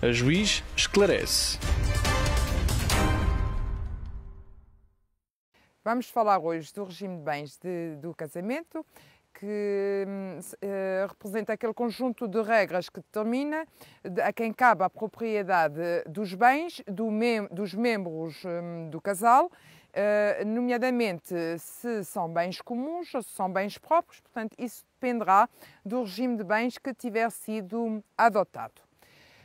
A juiz esclarece. Vamos falar hoje do regime de bens de, do casamento, que hum, eh, representa aquele conjunto de regras que determina de, a quem cabe a propriedade dos bens do mem dos membros um, do casal, eh, nomeadamente se são bens comuns ou se são bens próprios, portanto, isso dependerá do regime de bens que tiver sido adotado.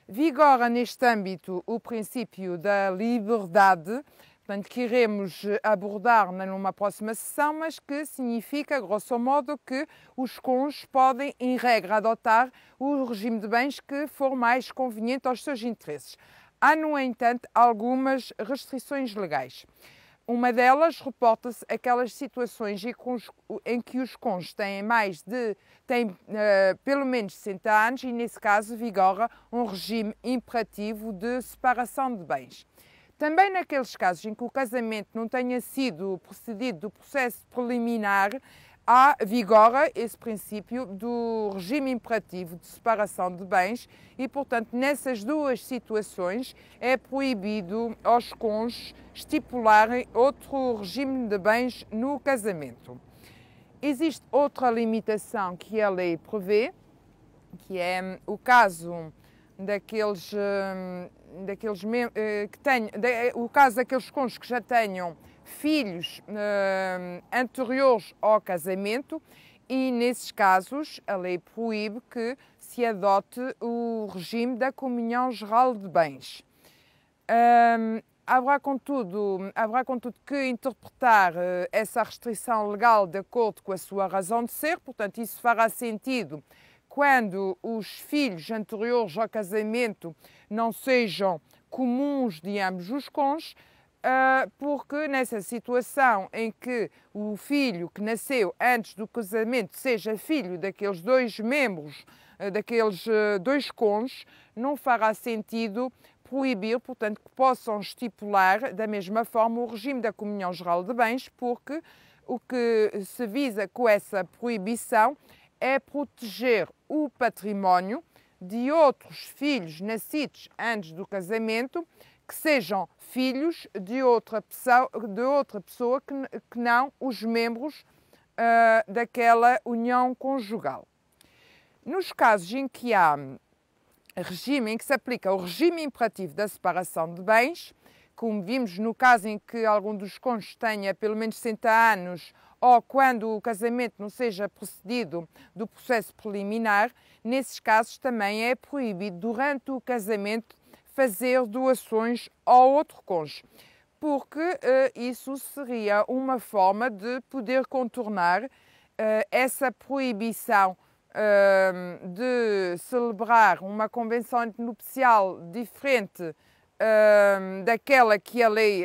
Vigora neste âmbito o princípio da liberdade, portanto, que iremos abordar numa próxima sessão, mas que significa, grosso modo, que os cônjuges podem, em regra, adotar o regime de bens que for mais conveniente aos seus interesses. Há, no entanto, algumas restrições legais. Uma delas reporta-se aquelas situações em que os cons têm mais de têm, uh, pelo menos 60 anos e, nesse caso, vigora um regime imperativo de separação de bens. Também naqueles casos em que o casamento não tenha sido precedido do processo preliminar, há vigora esse princípio do regime imperativo de separação de bens e, portanto, nessas duas situações é proibido aos cônjuges estipularem outro regime de bens no casamento. Existe outra limitação que a lei prevê, que é hum, o caso daqueles, hum, daqueles eh, que têm, eh, o caso daqueles cônjuges que já tenham filhos uh, anteriores ao casamento e, nesses casos, a lei proíbe que se adote o regime da comunhão geral de bens. Um, eh, haverá, contudo, haverá, contudo, que interpretar uh, essa restrição legal de acordo com a sua razão de ser, portanto, isso fará sentido quando os filhos anteriores ao casamento não sejam comuns de ambos os cônjuges, ah, porque nessa situação em que o filho que nasceu antes do casamento seja filho daqueles dois membros, ah, daqueles ah, dois cônjuges, não fará sentido proibir, portanto, que possam estipular da mesma forma o regime da comunhão geral de bens, porque o que se visa com essa proibição é proteger o património de outros filhos nascidos antes do casamento que sejam filhos de outra pessoa, de outra pessoa que, que não os membros uh, daquela união conjugal. Nos casos em que há regime em que se aplica o regime imperativo da separação de bens, como vimos no caso em que algum dos cônjuges tenha pelo menos 60 anos ou quando o casamento não seja precedido do processo preliminar, nesses casos também é proibido durante o casamento fazer doações ao outro cônjuge, porque uh, isso seria uma forma de poder contornar uh, essa proibição uh, de celebrar uma convenção nupcial diferente daquela que a lei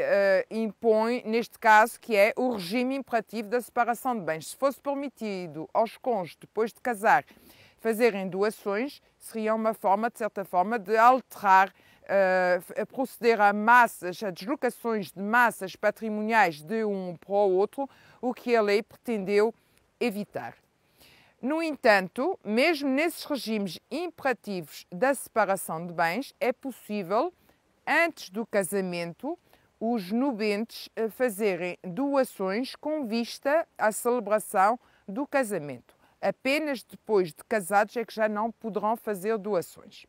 impõe, neste caso, que é o regime imperativo da separação de bens. Se fosse permitido aos cônjuges, depois de casar, fazerem doações, seria uma forma, de certa forma, de alterar a eh, proceder a massas, a deslocações de massas patrimoniais de um para o outro, o que a lei pretendeu evitar. No entanto, mesmo nesses regimes imperativos da separação de bens, é possível, antes do casamento, os nubentes eh, fazerem doações com vista à celebração do casamento. Apenas depois de casados é que já não poderão fazer doações.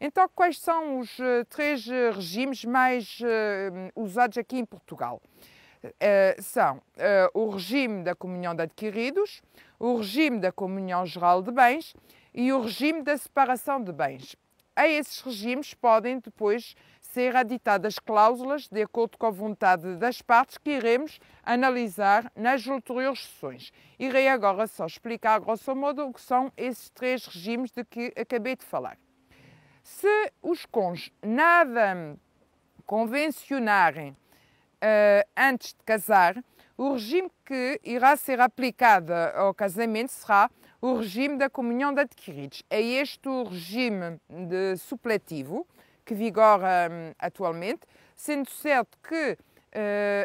Então, quais são os eh, três eh, regimes mais eh, hum, usados aqui em Portugal? são o regime da comunhão de adquiridos, o regime da comunhão geral de bens e o regime da separação de bens. A esses regimes podem depois ser aditadas cláusulas de acordo com a vontade das partes que iremos analisar nas ulteriores sessões. Irei agora só explicar, grosso modo, o que são esses três regimes de que acabei de falar. Se os cons nada convencionarem uh, antes de casar, o regime que irá ser aplicado ao casamento será o regime da comunhão de adquiridos. É este o regime de supletivo que vigora hum, atualmente, sendo certo que uh,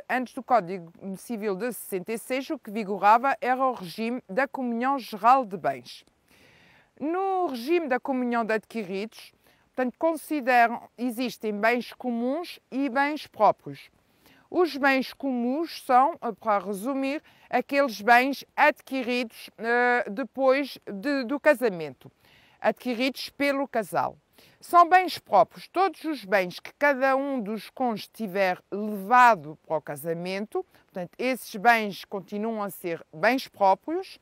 antes do Código Civil de 66 o que vigorava era o regime da comunhão geral de bens. No regime da comunhão de adquiridos, Portanto, consideram, existem bens comuns e bens próprios. Os bens comuns são, para resumir, aqueles bens adquiridos uh, depois de, do casamento, adquiridos pelo casal. São bens próprios todos os bens que cada um dos cônjuges tiver levado para o casamento, portanto, esses bens continuam a ser bens próprios,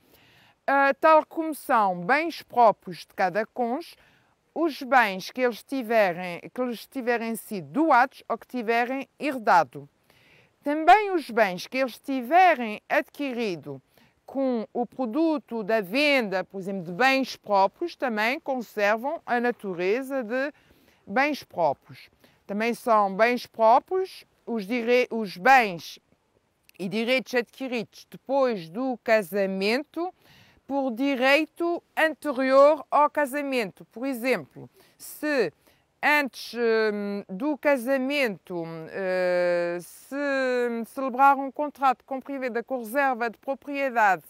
uh, tal como são bens próprios de cada cônjuge os bens que eles tiverem, que lhes tiverem sido doados ou que tiverem herdado. Também os bens que eles tiverem adquirido com o produto da venda, por exemplo, de bens próprios, também conservam a natureza de bens próprios. Também são bens próprios os, os bens e direitos adquiridos depois do casamento por direito anterior ao casamento. Por exemplo, se antes hum, do casamento hum, eh, se celebrar um contrato com o privada com reserva de propriedade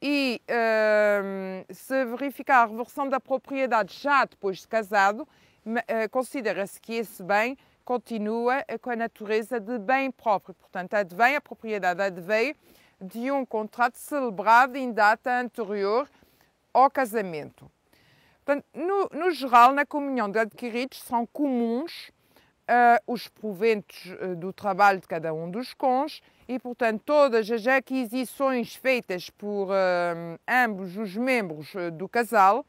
e hum, se verificar a reversão da propriedade já depois de casado, eh, considera-se que esse bem continua com a natureza de bem próprio. Portanto, advém a propriedade, advém de um contrato celebrado em data anterior ao casamento. Portanto, no, no geral, na comunhão de adquiridos são comuns uh, os proventos uh, do trabalho de cada um dos cônjuges e, portanto, todas as aquisições feitas por ah, ambos os membros do casal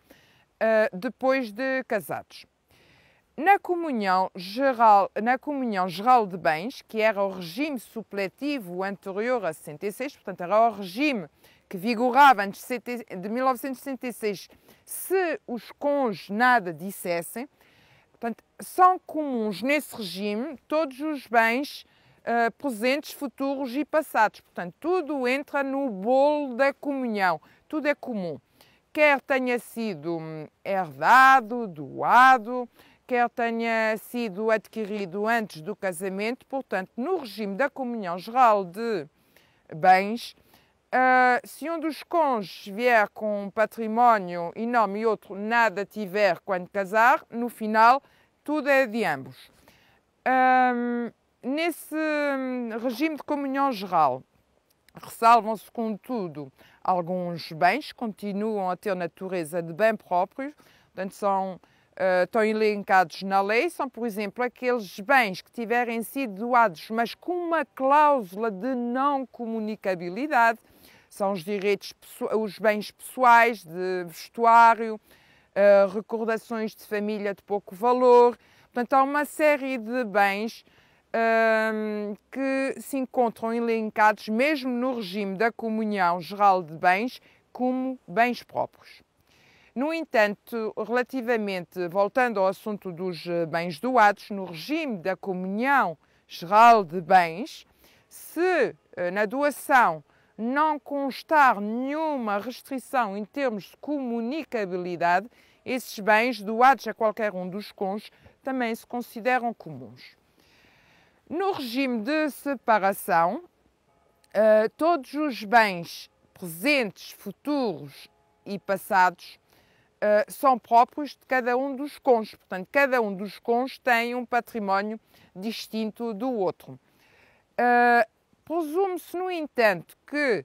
depois de casados na comunhão geral, na comunhão geral de bens, que era o regime supletivo anterior a 66, portanto era o regime que vigorava antes de 1966, se os cônjuges nada dissessem, portanto, são comuns nesse regime todos os bens uh, presentes, futuros e passados. Portanto, tudo entra no bolo da comunhão, tudo é comum. Quer tenha sido hum, herdado, doado, Raquel tenha sido adquirido antes do casamento, portanto, no regime da comunhão geral de bens, uh, se um dos cônjuges vier com um património e nome e outro nada tiver quando casar, no final tudo é de ambos. Um, nesse hum, regime de comunhão geral, ressalvam-se, contudo, alguns bens que continuam a ter natureza de bem próprio, portanto, são eh, estão elencados na lei são, por exemplo, aqueles bens que tiverem sido doados, mas com uma cláusula de não comunicabilidade, são os direitos, os bens pessoais, de vestuário, eh, recordações de família de pouco valor. Portanto, há uma série de bens um, ehm, que se encontram elencados, mesmo no regime da comunhão geral de bens, como bens próprios. No entanto, relativamente, voltando ao assunto dos eh, bens doados, no regime da comunhão geral de bens, se eh, na doação não constar nenhuma restrição em termos de comunicabilidade, esses bens doados a qualquer um dos cônjuges também se consideram comuns. No regime de separação, eh, todos os bens presentes, futuros e passados eh, são próprios de cada um dos cônjuges. Portanto, cada um dos cônjuges tem um património distinto do outro. Uh, Presume-se, no entanto, que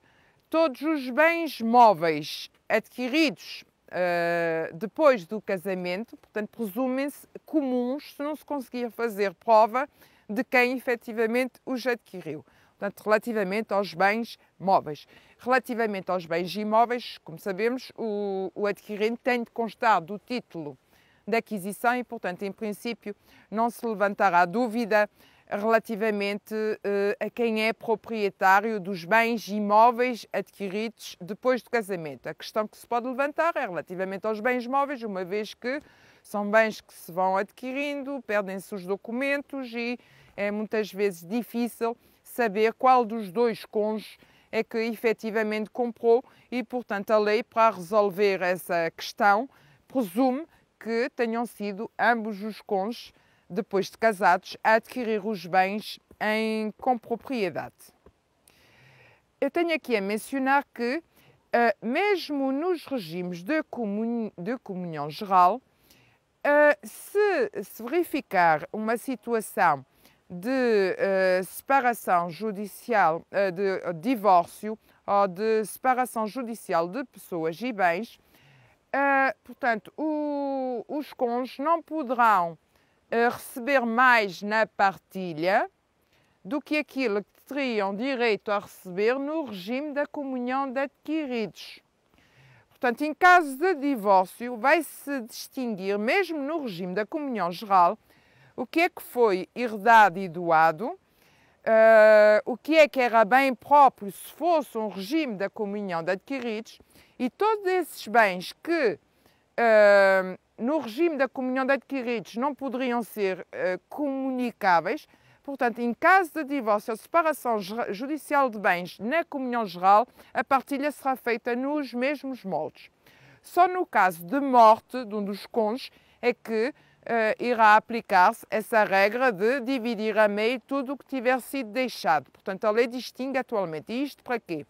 todos os bens móveis adquiridos uh, depois do casamento, portanto, presumem-se comuns se não se conseguir fazer prova de quem efetivamente os adquiriu. Portanto, relativamente aos bens móveis. Relativamente aos bens imóveis, como sabemos, o, o adquirente tem de constar do título da aquisição e, portanto, em princípio, não se levantará dúvida relativamente eh, a quem é proprietário dos bens imóveis adquiridos depois do casamento. A questão que se pode levantar é relativamente aos bens móveis, uma vez que são bens que se vão adquirindo, perdem-se os documentos e é muitas vezes difícil saber qual dos dois cônjuges é que efetivamente comprou e, portanto, a lei, para resolver essa questão, presume que tenham sido ambos os cônjuges, depois de casados, a adquirir os bens em compropriedade. Eu tenho aqui a mencionar que, eh, mesmo nos regimes de, comun de comunhão geral, eh, se, se verificar uma situação de uh, separação judicial, uh, de eh, divórcio ou de separação judicial de pessoas e bens, uh, portanto, o, os cônjuges não poderão receber mais na partilha do que aquilo que teriam direito a receber no regime da comunhão de adquiridos. Portanto, em caso de divórcio, vai se distinguir, mesmo no regime da comunhão geral, o que é que foi herdado e doado, uh, o que é que era bem próprio se fosse um regime da comunhão de adquiridos e todos esses bens que uh, no regime da comunhão de adquiridos não poderiam ser uh, comunicáveis, Portanto, em caso de divórcio ou separação judicial de bens na comunhão geral, a partilha será feita nos mesmos moldes. Só no caso de morte de um dos cônjuges é que eh, irá aplicar-se essa regra de dividir a meio tudo o que tiver sido deixado. Portanto, a lei distingue atualmente. isto para quê?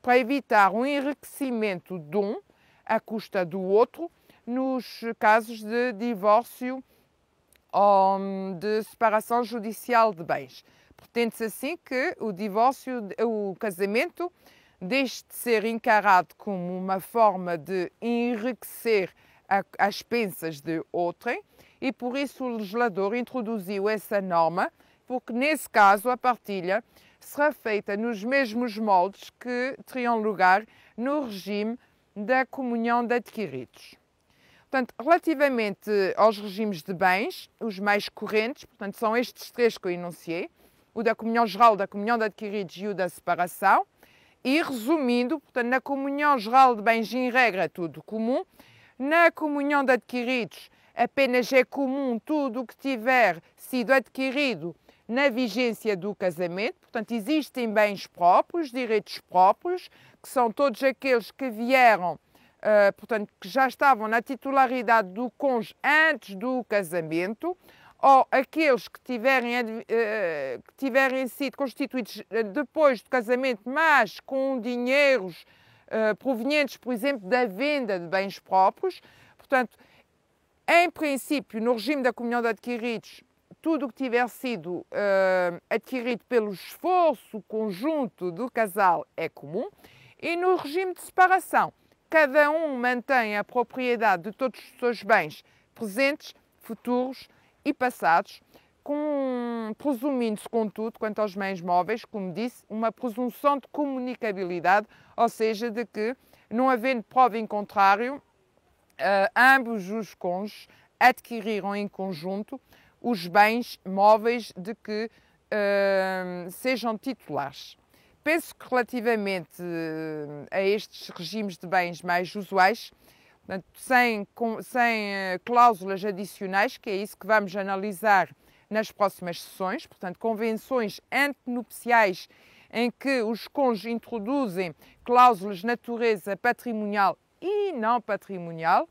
Para evitar um enriquecimento de um à custa do outro nos casos de divórcio ou hum, de separação judicial de bens. Pretende-se assim que o divórcio, o casamento, deixe de ser encarado como uma forma de enriquecer as pensas de outrem e por isso o legislador introduziu essa norma, porque nesse caso a partilha será feita nos mesmos moldes que teriam lugar no regime da comunhão de adquiridos. Portanto, relativamente aos regimes de bens, os mais correntes, portanto, são estes três que eu enunciei, o da comunhão geral, da comunhão de adquiridos e o da separação. E resumindo, portanto, na comunhão geral de bens em regra tudo comum, na comunhão de adquiridos apenas é comum tudo o que tiver sido adquirido na vigência do casamento, portanto, existem bens próprios, direitos próprios, que são todos aqueles que vieram, uh, portanto, que já estavam na titularidade do cônjuge antes do casamento, ou aqueles que tiverem, uh, que tiverem sido constituídos ah, depois do casamento, mas com dinheiros uh, provenientes, por exemplo, da venda de bens próprios. Portanto, em princípio, no regime da comunhão de adquiridos, tudo o que tiver sido uh, adquirido pelo esforço conjunto do casal é comum. E no regime de separação, cada um mantém a propriedade de todos os seus bens presentes, futuros e passados, presumindo-se, contudo, quanto aos bens móveis, como disse, uma presunção de comunicabilidade, ou seja, de que, não havendo prova em contrário, eh, ambos os cônjuges adquiriram em conjunto os bens móveis de que uh, sejam titulares. Penso que relativamente uh, a estes regimes de bens mais usuais, portanto, sem, com, sem uh, cláusulas adicionais, que é isso que vamos analisar nas próximas sessões, portanto, convenções antenupciais em que os cônjuges introduzem cláusulas de natureza patrimonial e não patrimonial.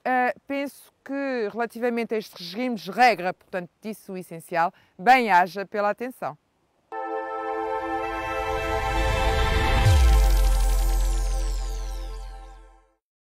Uh, penso que, relativamente a estes regimes, regra, portanto, disse o essencial, bem haja pela atenção.